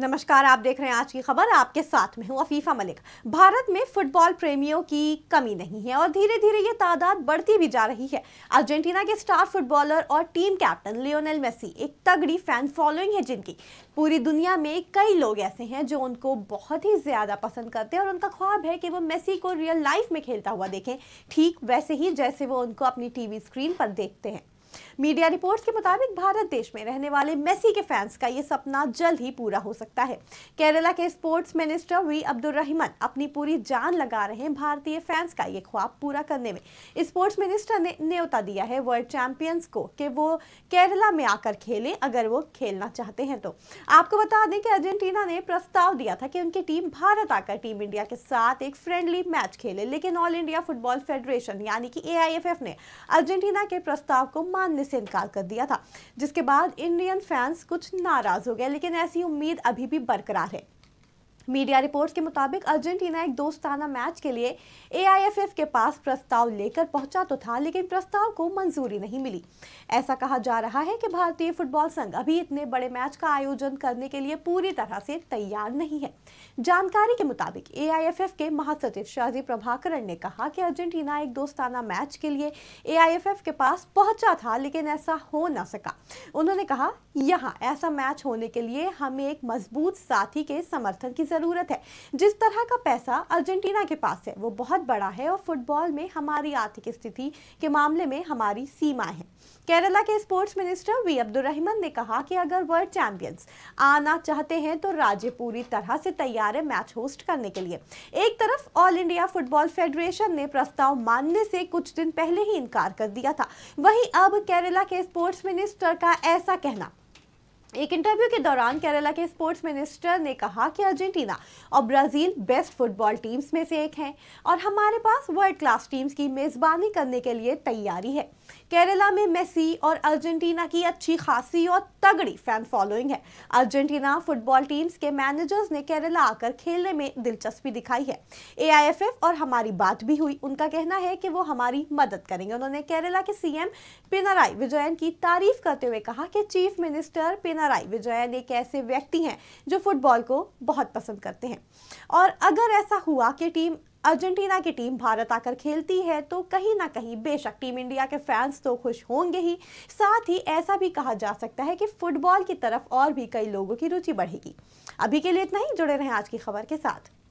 नमस्कार आप देख रहे हैं आज की खबर आपके साथ में हूँ अफीफा मलिक भारत में फुटबॉल प्रेमियों की कमी नहीं है और धीरे धीरे ये तादाद बढ़ती भी जा रही है अर्जेंटीना के स्टार फुटबॉलर और टीम कैप्टन लियोनेल मेसी एक तगड़ी फैन फॉलोइंग है जिनकी पूरी दुनिया में कई लोग ऐसे हैं जो उनको बहुत ही ज़्यादा पसंद करते हैं और उनका ख्वाब है कि वो मेसी को रियल लाइफ में खेलता हुआ देखें ठीक वैसे ही जैसे वो उनको अपनी टीवी स्क्रीन पर देखते हैं मीडिया रिपोर्ट्स के मुताबिक भारत देश में रहने वाले मेसी के फैंस का ये सपना जल्द ही पूरा हो सकता है केरला के sports minister V Abdul Rahiman अपनी पूरी जान लगा रहे हैं भारतीय फैंस का ये ख्वाब पूरा करने में स्पोर्ट्स मिनिस्टर ने न्योता दिया है वर्ल्ड चैंपियंस को कि वो केरला में आकर खेलें अगर वो खेलना चाहते हैं तो आपको बता दें कि अर्जेंटीना ने प्रस्ताव दिया था कि उनकी टीम भारत आकर टीम इंडिया के साथ एक फ्रेंडली मैच खेले लेकिन ऑल इंडिया फुटबॉल फेडरेशन यानी कि ए ने अर्जेंटीना के प्रस्ताव को मान ने से इनकार कर दिया था जिसके बाद इंडियन फैंस कुछ नाराज़ हो गए लेकिन ऐसी उम्मीद अभी भी बरकरार है मीडिया रिपोर्ट्स के मुताबिक अर्जेंटीना एक दोस्ताना मैच के लिए एआईएफएफ के पास प्रस्ताव लेकर पहुंचा तो था लेकिन प्रस्ताव को मंजूरी नहीं मिली ऐसा कहा जा रहा है कि भारतीय फुटबॉल संघ अभी इतने बड़े मैच का आयोजन करने के लिए पूरी तरह से तैयार नहीं है जानकारी के मुताबिक एआईएफएफ के महासचिव शाहजी प्रभाकरण ने कहा कि अर्जेंटीना एक दोस्ताना मैच के लिए ए के पास पहुंचा था लेकिन ऐसा हो ना सका उन्होंने कहा यहाँ ऐसा मैच होने के लिए हमें एक मजबूत साथी के समर्थन की ज़रूरत है जिस तरह का पैसा अर्जेंटीना के पास है वो बहुत बड़ा है और फुटबॉल में हमारी आर्थिक स्थिति के मामले में हमारी सीमा है केरला के sports minister V Abdul Rahman ने कहा कि अगर वर्ल्ड चैंपियंस आना चाहते हैं तो राज्य पूरी तरह से तैयार है मैच होस्ट करने के लिए एक तरफ ऑल इंडिया फुटबॉल फेडरेशन ने प्रस्ताव मानने से कुछ दिन पहले ही इनकार कर दिया था वहीं अब केरला के स्पोर्ट्स मिनिस्टर का ऐसा कहना एक इंटरव्यू के दौरान केरला के स्पोर्ट्स मिनिस्टर ने कहा कि अर्जेंटीना और ब्राज़ील बेस्ट फुटबॉल टीम्स में से एक हैं और हमारे पास वर्ल्ड क्लास टीम्स की मेज़बानी करने के लिए तैयारी है केरला में मेसी और अर्जेंटीना की अच्छी खासी और तगड़ी फैन फॉलोइंग है अर्जेंटीना फुटबॉल टीम्स के मैनेजर्स ने केरला आकर खेलने में दिलचस्पी दिखाई है ए और हमारी बात भी हुई उनका कहना है कि वो हमारी मदद करेंगे उन्होंने केरला के सी एम विजयन की तारीफ करते हुए कहा कि चीफ मिनिस्टर पिना राय विजय एक ऐसे व्यक्ति हैं जो फुटबॉल को बहुत पसंद करते हैं और अगर ऐसा हुआ कि टीम अर्जेंटीना की टीम भारत आकर खेलती है तो कहीं ना कहीं बेशक टीम इंडिया के फैंस तो खुश होंगे ही साथ ही ऐसा भी कहा जा सकता है कि फुटबॉल की तरफ और भी कई लोगों की रुचि बढ़ेगी अभी के लिए इतना ही जुड़े रहें आज की खबर के साथ